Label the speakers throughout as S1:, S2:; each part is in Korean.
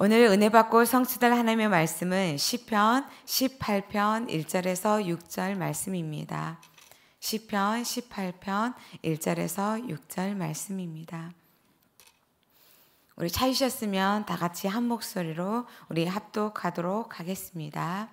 S1: 오늘 은혜 받고 성취될 하나님의 말씀은 시편 18편 1절에서 6절 말씀입니다. 시편 18편 1절에서 6절 말씀입니다. 우리 찾으셨으면 다 같이 한 목소리로 우리 합독하도록 하겠습니다.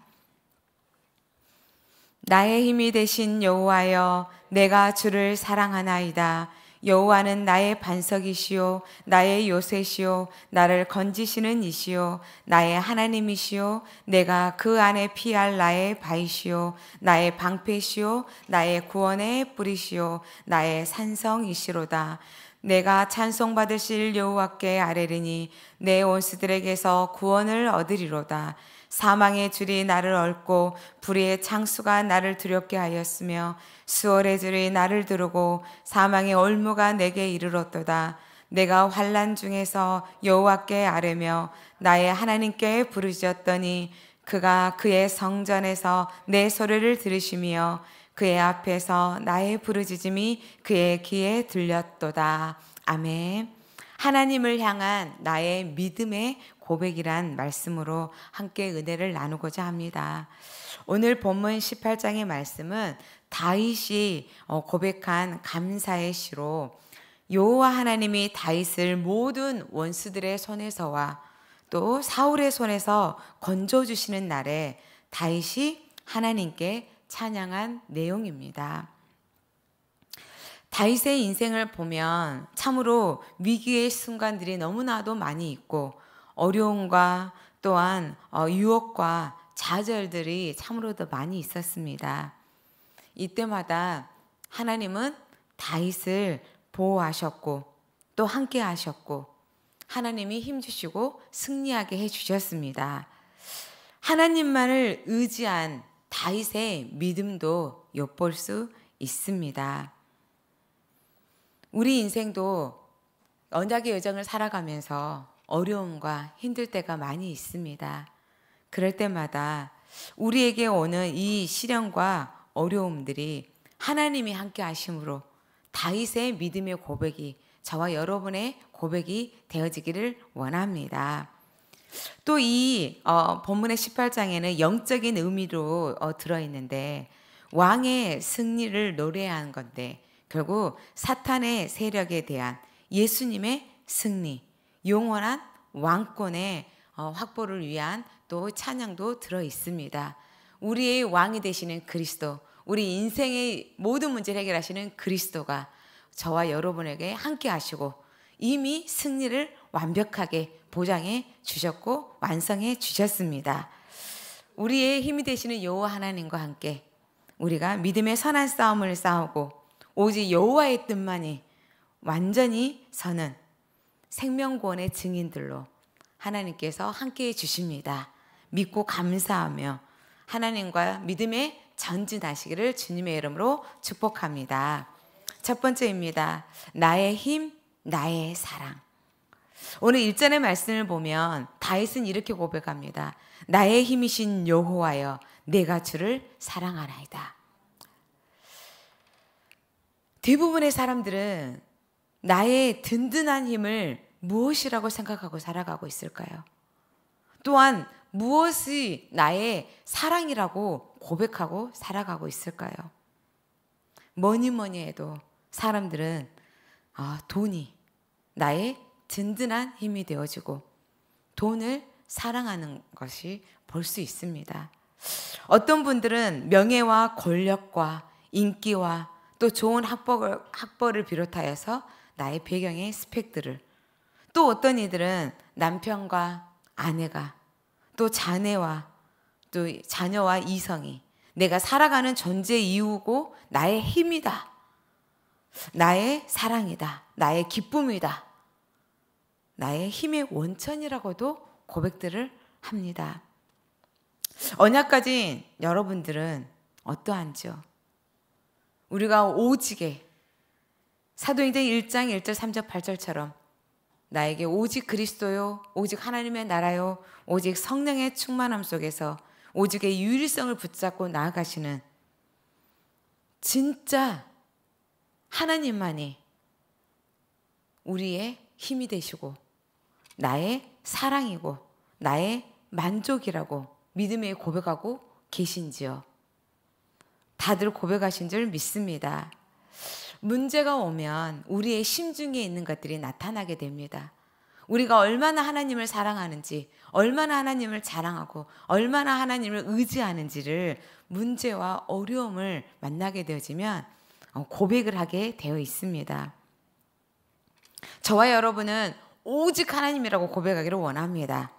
S1: 나의 힘이 되신 여호와여 내가 주를 사랑하나이다. 여호와는 나의 반석이시요 나의 요새시요 나를 건지시는 이시요 나의 하나님이시요 내가 그 안에 피할 나의 바이시요 나의 방패시요 나의 구원의 뿌리시요 나의 산성이시로다 내가 찬송받으실 여호와께 아뢰리니 내 원수들에게서 구원을 얻으리로다 사망의 줄이 나를 얽고 불의의 창수가 나를 두렵게 하였으며 수월의 줄이 나를 두르고 사망의 올무가 내게 이르렀도다. 내가 환란 중에서 여호와께 아뢰며 나의 하나님께 부르짖었더니 그가 그의 성전에서 내 소리를 들으시며 그의 앞에서 나의 부르짖음이 그의 귀에 들렸도다. 아멘. 하나님을 향한 나의 믿음의 고백이란 말씀으로 함께 은혜를 나누고자 합니다. 오늘 본문 18장의 말씀은 다윗이 어, 고백한 감사의 시로 여호와 하나님이 다윗을 모든 원수들의 손에서와 또 사울의 손에서 건져 주시는 날에 다윗이 하나님께 찬양한 내용입니다. 다윗의 인생을 보면 참으로 위기의 순간들이 너무나도 많이 있고 어려움과 또한 어, 유혹과 좌절들이 참으로도 많이 있었습니다. 이때마다 하나님은 다윗을 보호하셨고 또 함께 하셨고 하나님이 힘주시고 승리하게 해주셨습니다. 하나님만을 의지한 다윗의 믿음도 엿볼 수 있습니다. 우리 인생도 언약의 여정을 살아가면서 어려움과 힘들 때가 많이 있습니다. 그럴 때마다 우리에게 오는 이 시련과 어려움들이 하나님이 함께 하심으로 다윗의 믿음의 고백이 저와 여러분의 고백이 되어지기를 원합니다. 또이 어, 본문의 18장에는 영적인 의미로 어, 들어있는데 왕의 승리를 노래한 건데 결국 사탄의 세력에 대한 예수님의 승리 영원한 왕권의 어, 확보를 위한 또 찬양도 들어 있습니다. 우리의 왕이 되시는 그리스도, 우리 인생의 모든 문제를 해결하시는 그리스도가 저와 여러분에게 함께 하시고 이미 승리를 완벽하게 보장해 주셨고 완성해 주셨습니다. 우리의 힘이 되시는 여호와 하나님과 함께 우리가 믿음의 선한 싸움을 싸우고 오직 여호와의 뜻만이 완전히 서는 생명권의 증인들로 하나님께서 함께 해주십니다. 믿고 감사하며 하나님과 믿음의 전진하시기를 주님의 이름으로 축복합니다. 첫 번째입니다. 나의 힘, 나의 사랑. 오늘 일전의 말씀을 보면 다윗은 이렇게 고백합니다. 나의 힘이신 여호와여 내가 주를 사랑하나이다. 대부분의 사람들은 나의 든든한 힘을 무엇이라고 생각하고 살아가고 있을까요? 또한 무엇이 나의 사랑이라고 고백하고 살아가고 있을까요? 뭐니 뭐니 해도 사람들은 아, 돈이 나의 든든한 힘이 되어지고 돈을 사랑하는 것이 볼 수 있습니다. 어떤 분들은 명예와 권력과 인기와 또 좋은 학벌, 학벌을 비롯하여서 나의 배경의 스펙들을 또 어떤 이들은 남편과 아내가 또 자네와 또 자녀와 이성이 내가 살아가는 존재 이유고 나의 힘이다. 나의 사랑이다. 나의 기쁨이다. 나의 힘의 원천이라고도 고백들을 합니다. 언약 까진 여러분들은 어떠한지요? 우리가 오직에 사도행전 1장 1절 3절 8절처럼 나에게 오직 그리스도요, 오직 하나님의 나라요, 오직 성령의 충만함 속에서 오직의 유일성을 붙잡고 나아가시는 진짜 하나님만이 우리의 힘이 되시고 나의 사랑이고 나의 만족이라고 믿음에 고백하고 계신지요. 다들 고백하신 줄 믿습니다. 문제가 오면 우리의 심중에 있는 것들이 나타나게 됩니다. 우리가 얼마나 하나님을 사랑하는지, 얼마나 하나님을 자랑하고, 얼마나 하나님을 의지하는지를 문제와 어려움을 만나게 되어지면 어, 고백을 하게 되어 있습니다. 저와 여러분은 오직 하나님이라고 고백하기를 원합니다.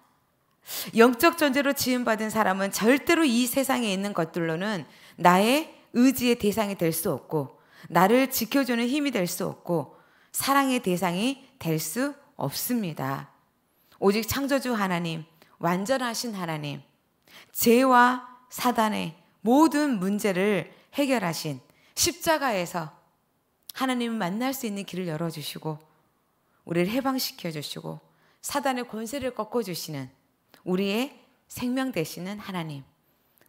S1: 영적 존재로 지음받은 사람은 절대로 이 세상에 있는 것들로는 나의 의지의 대상이 될 수 없고, 나를 지켜주는 힘이 될 수 없고 사랑의 대상이 될 수 없습니다. 오직 창조주 하나님, 완전하신 하나님, 죄와 사단의 모든 문제를 해결하신 십자가에서 하나님 만날 수 있는 길을 열어주시고, 우리를 해방시켜 주시고, 사단의 권세를 꺾어주시는 우리의 생명 되시는 하나님,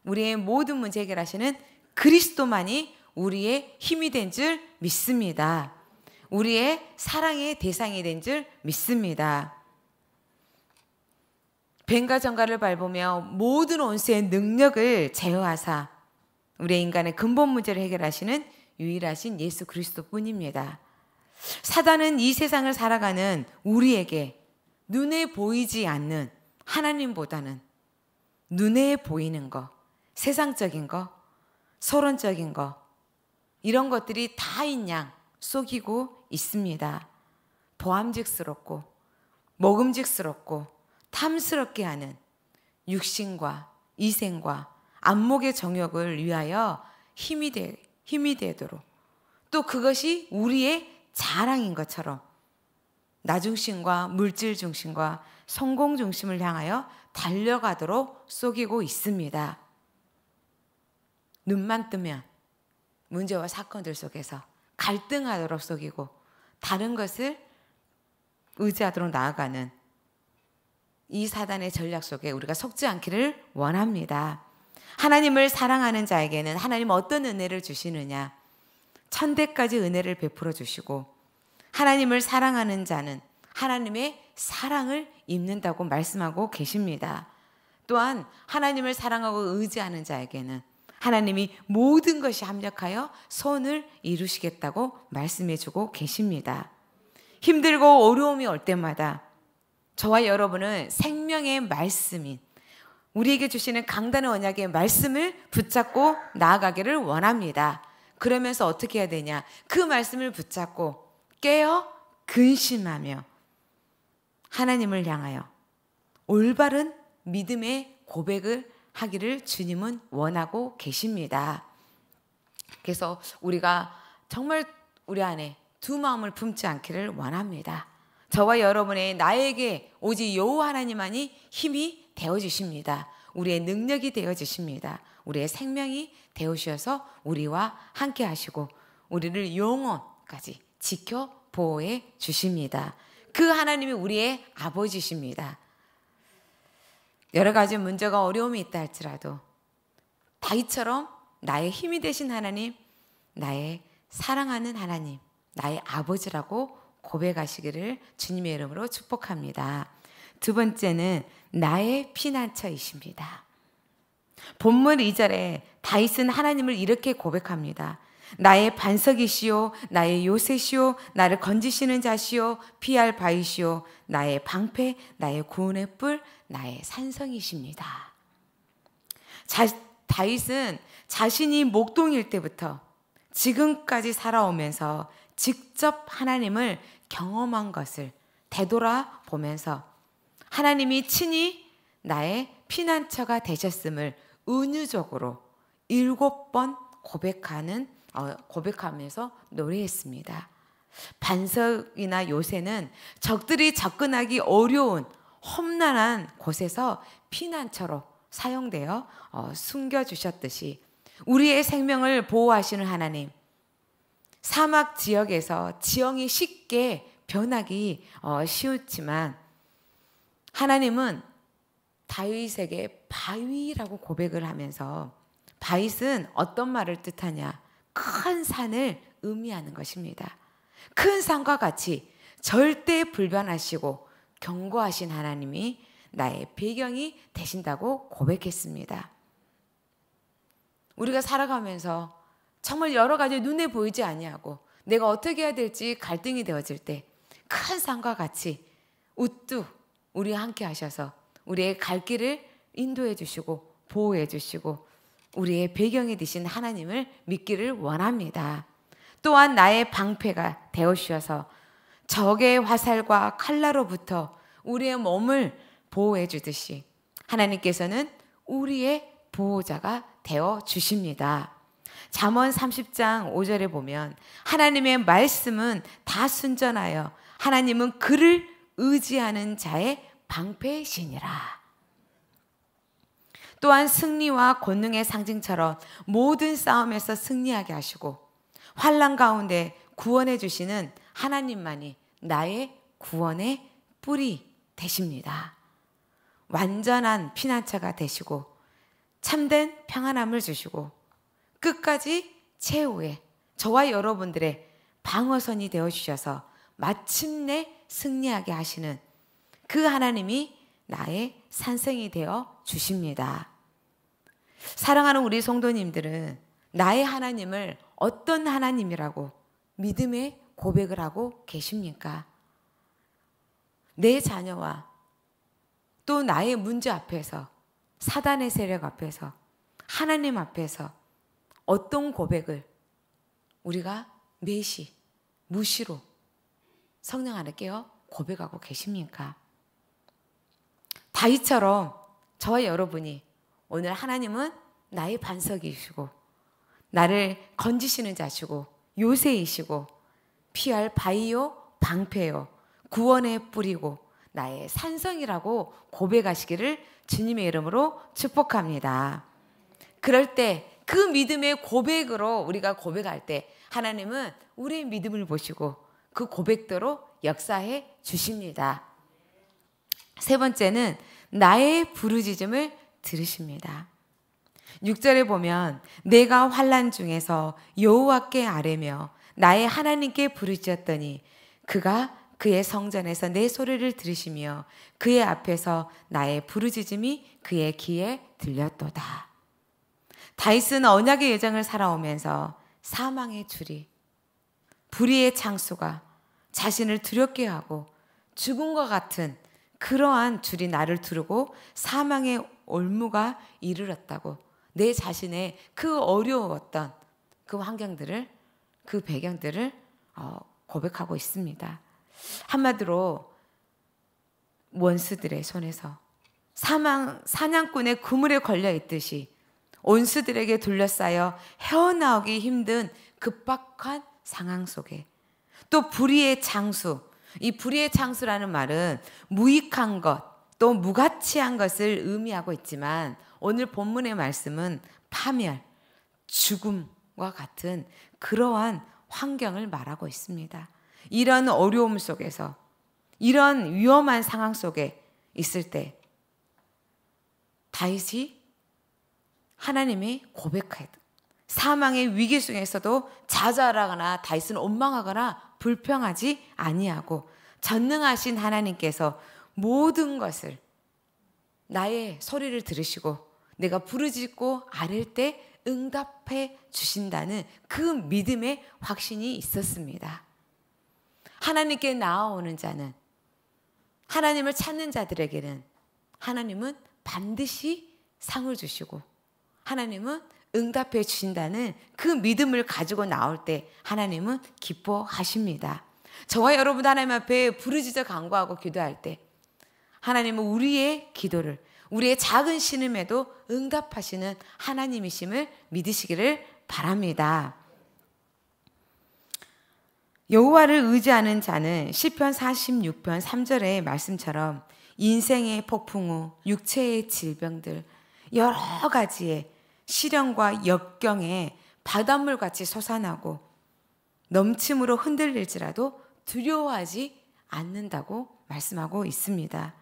S1: 우리의 모든 문제 해결하시는 그리스도만이 우리의 힘이 된 줄 믿습니다. 우리의 사랑의 대상이 된 줄 믿습니다. 뱀과 정갈을 밟으며 모든 원수의 능력을 제어하사 우리 인간의 근본 문제를 해결하시는 유일하신 예수 그리스도뿐입니다. 사단은 이 세상을 살아가는 우리에게 눈에 보이지 않는 하나님보다는 눈에 보이는 것, 세상적인 것, 서론적인 것, 이런 것들이 다인 양 속이고 있습니다. 보함직스럽고 먹음직스럽고 탐스럽게 하는 육신과 이생과 안목의 정욕을 위하여 힘이, 되, 힘이 되도록 또 그것이 우리의 자랑인 것처럼 나중심과 물질 중심과 성공 중심을 향하여 달려가도록 속이고 있습니다. 눈만 뜨면 문제와 사건들 속에서 갈등하도록 속이고 다른 것을 의지하도록 나아가는 이 사단의 전략 속에 우리가 속지 않기를 원합니다. 하나님을 사랑하는 자에게는 하나님 어떤 은혜를 주시느냐? 천대까지 은혜를 베풀어 주시고 하나님을 사랑하는 자는 하나님의 사랑을 입는다고 말씀하고 계십니다. 또한 하나님을 사랑하고 의지하는 자에게는 하나님이 모든 것이 합력하여 선을 이루시겠다고 말씀해주고 계십니다. 힘들고 어려움이 올 때마다 저와 여러분은 생명의 말씀인 우리에게 주시는 강단의 언약의 말씀을 붙잡고 나아가기를 원합니다. 그러면서 어떻게 해야 되냐? 그 말씀을 붙잡고 깨어 근심하며 하나님을 향하여 올바른 믿음의 고백을 하기를 주님은 원하고 계십니다. 그래서 우리가 정말 우리 안에 두 마음을 품지 않기를 원합니다. 저와 여러분의 나에게 오직 여호와 하나님만이 힘이 되어 주십니다. 우리의 능력이 되어 주십니다. 우리의 생명이 되어 주셔서 우리와 함께 하시고 우리를 영원까지 지켜 보호해 주십니다. 그 하나님이 우리의 아버지십니다. 여러 가지 문제가 어려움이 있다 할지라도 다이처럼 나의 힘이 되신 하나님, 나의 사랑하는 하나님, 나의 아버지라고 고백하시기를 주님의 이름으로 축복합니다. 두 번째는 나의 피난처이십니다. 본문 2절에 다윗은 하나님을 이렇게 고백합니다. 나의 반석이시오 나의 요새시오 나를 건지시는 자시오 피할 바이시오 나의 방패 나의 구원의 뿔 나의 산성이십니다. 자, 다윗은 자신이 목동일 때부터 지금까지 살아오면서 직접 하나님을 경험한 것을 되돌아 보면서 하나님이 친히 나의 피난처가 되셨음을 은유적으로 일곱 번 고백하는 어, 고백하면서 노래했습니다. 반석이나 요새는 적들이 접근하기 어려운 험난한 곳에서 피난처로 사용되어 어, 숨겨주셨듯이 우리의 생명을 보호하시는 하나님, 사막 지역에서 지형이 쉽게 변하기 어, 쉬웠지만 하나님은 다윗에게 바위라고 고백을 하면서 바윗은 어떤 말을 뜻하냐? 큰 산을 의미하는 것입니다. 큰 산과 같이 절대 불변하시고 경고하신 하나님이 나의 배경이 되신다고 고백했습니다. 우리가 살아가면서 정말 여러 가지 눈에 보이지 아니하고 내가 어떻게 해야 될지 갈등이 되어질 때 큰 산과 같이 우뚝 우리와 함께 하셔서 우리의 갈 길을 인도해 주시고 보호해 주시고 우리의 배경이 되신 하나님을 믿기를 원합니다. 또한 나의 방패가 되어 주셔서 적의 화살과 칼라로부터 우리의 몸을 보호해 주듯이 하나님께서는 우리의 보호자가 되어 주십니다. 잠언 30장 5절에 보면 하나님의 말씀은 다 순전하여 하나님은 그를 의지하는 자의 방패시니라. 또한 승리와 권능의 상징처럼 모든 싸움에서 승리하게 하시고 환란 가운데 구원해 주시는 하나님만이 나의 구원의 뿌리 되십니다. 완전한 피난처가 되시고 참된 평안함을 주시고 끝까지 최후의 저와 여러분들의 방어선이 되어 주셔서 마침내 승리하게 하시는 그 하나님이 나의 산성이 되어 주십니다. 사랑하는 우리 성도님들은 나의 하나님을 어떤 하나님이라고 믿음의 고백을 하고 계십니까? 내 자녀와 또 나의 문제 앞에서 사단의 세력 앞에서 하나님 앞에서 어떤 고백을 우리가 매시 무시로 성령 안에 깨어 고백하고 계십니까? 다윗처럼 저와 여러분이 오늘 하나님은 나의 반석이시고 나를 건지시는 자시고 요새이시고 피할 바이요 방패요 구원의 뿌리고 나의 산성이라고 고백하시기를 주님의 이름으로 축복합니다. 그럴 때 그 믿음의 고백으로 우리가 고백할 때 하나님은 우리의 믿음을 보시고 그 고백대로 역사해 주십니다. 세 번째는 나의 부르짖음을 들으십니다. 6절에 보면 내가 환란 중에서 여호와께 아뢰며 나의 하나님께 부르짖었더니 그가 그의 성전에서 내 소리를 들으시며 그의 앞에서 나의 부르짖음이 그의 귀에 들렸도다. 다윗은 언약의 예정을 살아오면서 사망의 줄이 불의의 창수가 자신을 두렵게 하고 죽음과 같은 그러한 줄이 나를 두르고 사망의 올무가 이르렀다고 내 자신의 그 어려웠던 그 환경들을 그 배경들을 어, 고백하고 있습니다. 한마디로 원수들의 손에서 사망 사냥꾼의 그물에 걸려 있듯이 온수들에게 둘러싸여 헤어나오기 힘든 급박한 상황 속에 또 불의의 장수 이 불의의 창수라는 말은 무익한 것, 또 무가치한 것을 의미하고 있지만 오늘 본문의 말씀은 파멸, 죽음과 같은 그러한 환경을 말하고 있습니다. 이런 어려움 속에서, 이런 위험한 상황 속에 있을 때 다윗이 하나님이 고백하였 사망의 위기 중에서도 좌절하거나 다윗은 원망하거나 불평하지 아니하고 전능하신 하나님께서 모든 것을 나의 소리를 들으시고 내가 부르짖고 아랠 때 응답해 주신다는 그 믿음의 확신이 있었습니다. 하나님께 나아오는 자는 하나님을 찾는 자들에게는 하나님은 반드시 상을 주시고 하나님은 응답해 주신다는 그 믿음을 가지고 나올 때 하나님은 기뻐하십니다. 저와 여러분 하나님 앞에 부르짖어 간구하고 기도할 때 하나님은 우리의 기도를 우리의 작은 신음에도 응답하시는 하나님이심을 믿으시기를 바랍니다. 여호와를 의지하는 자는 시편 46편 3절의 말씀처럼 인생의 폭풍우, 육체의 질병들, 여러 가지의 시련과 역경에 바닷물 같이 솟아나고 넘침으로 흔들릴지라도 두려워하지 않는다고 말씀하고 있습니다.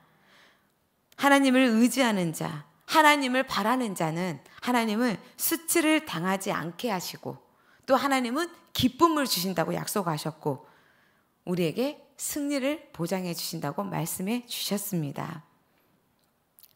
S1: 하나님을 의지하는 자, 하나님을 바라는 자는 하나님은 수치를 당하지 않게 하시고 또 하나님은 기쁨을 주신다고 약속하셨고 우리에게 승리를 보장해 주신다고 말씀해 주셨습니다.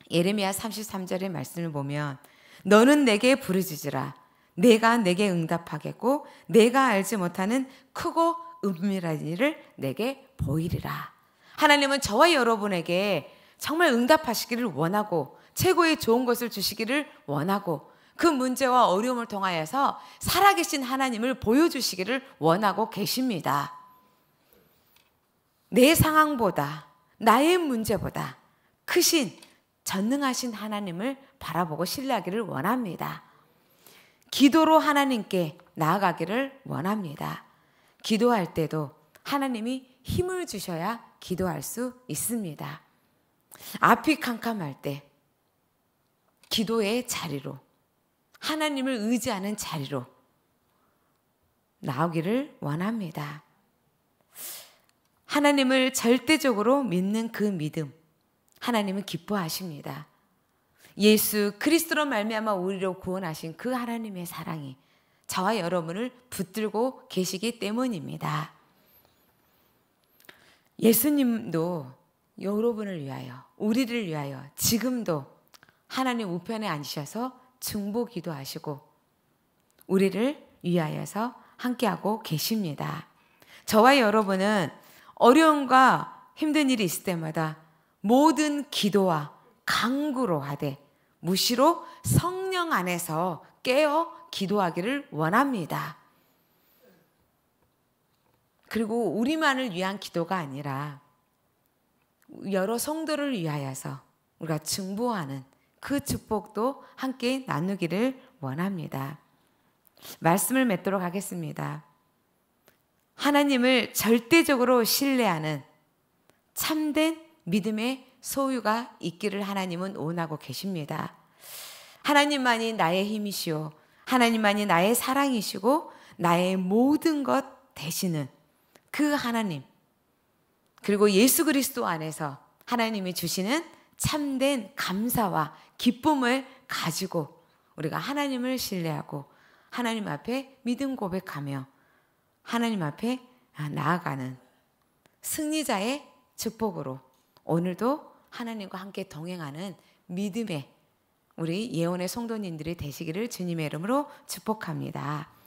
S1: 예레미야 33절의 말씀을 보면 너는 내게 부르짖으라. 내가 내게 응답하겠고 내가 알지 못하는 크고 은밀한 일을 내게 보이리라. 하나님은 저와 여러분에게 정말 응답하시기를 원하고 최고의 좋은 것을 주시기를 원하고 그 문제와 어려움을 통하여서 살아계신 하나님을 보여주시기를 원하고 계십니다. 내 상황보다 나의 문제보다 크신 전능하신 하나님을 바라보고 신뢰하기를 원합니다. 기도로 하나님께 나아가기를 원합니다. 기도할 때도 하나님이 힘을 주셔야 기도할 수 있습니다. 앞이 캄캄할 때 기도의 자리로 하나님을 의지하는 자리로 나오기를 원합니다. 하나님을 절대적으로 믿는 그 믿음 하나님은 기뻐하십니다. 예수 그리스도로 말미암아 우리로 구원하신 그 하나님의 사랑이 저와 여러분을 붙들고 계시기 때문입니다. 예수님도 여러분을 위하여, 우리를 위하여 지금도 하나님 우편에 앉으셔서 중보 기도하시고 우리를 위하여서 함께하고 계십니다. 저와 여러분은 어려움과 힘든 일이 있을 때마다 모든 기도와 강구로 하되 무시로 성령 안에서 깨어 기도하기를 원합니다. 그리고 우리만을 위한 기도가 아니라 여러 성도를 위하여서 우리가 증보하는 그 축복도 함께 나누기를 원합니다. 말씀을 맺도록 하겠습니다. 하나님을 절대적으로 신뢰하는 참된 믿음의 소유가 있기를 하나님은 원하고 계십니다. 하나님만이 나의 힘이시오. 하나님만이 나의 사랑이시고 나의 모든 것 되시는 그 하나님. 그리고 예수 그리스도 안에서 하나님이 주시는 참된 감사와 기쁨을 가지고 우리가 하나님을 신뢰하고 하나님 앞에 믿음 고백하며 하나님 앞에 나아가는 승리자의 축복으로 오늘도 하나님과 함께 동행하는 믿음의 우리 예언의 성도님들이 되시기를 주님의 이름으로 축복합니다.